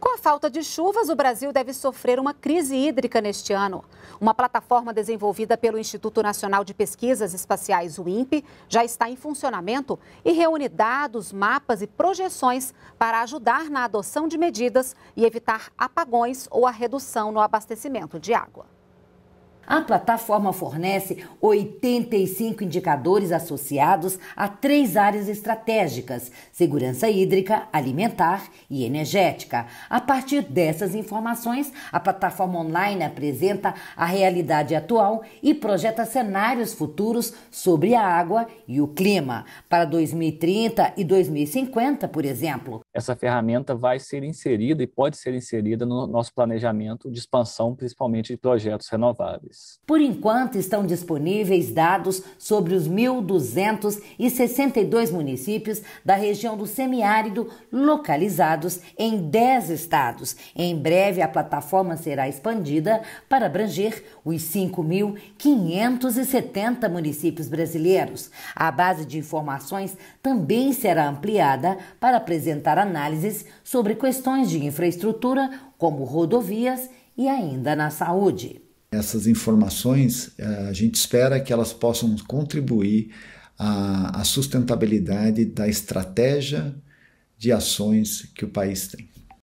Com a falta de chuvas, o Brasil deve sofrer uma crise hídrica neste ano. Uma plataforma desenvolvida pelo Instituto Nacional de Pesquisas Espaciais, o INPE, já está em funcionamento e reúne dados, mapas e projeções para ajudar na adoção de medidas e evitar apagões ou a redução no abastecimento de água. A plataforma fornece 85 indicadores associados a três áreas estratégicas: segurança hídrica, alimentar e energética. A partir dessas informações, a plataforma online apresenta a realidade atual e projeta cenários futuros sobre a água e o clima para 2030 e 2050, por exemplo. Essa ferramenta vai ser inserida e pode ser inserida no nosso planejamento de expansão, principalmente de projetos renováveis dados. Por enquanto, estão disponíveis dados sobre os 1.262 municípios da região do semiárido localizados em 10 estados. Em breve, a plataforma será expandida para abranger os 5.570 municípios brasileiros. A base de informações também será ampliada para apresentar análises sobre questões de infraestrutura, como rodovias e ainda na saúde. Essas informações, eh, a gente espera que elas possam contribuir à, à sustentabilidade da estratégia de ações que o país tem.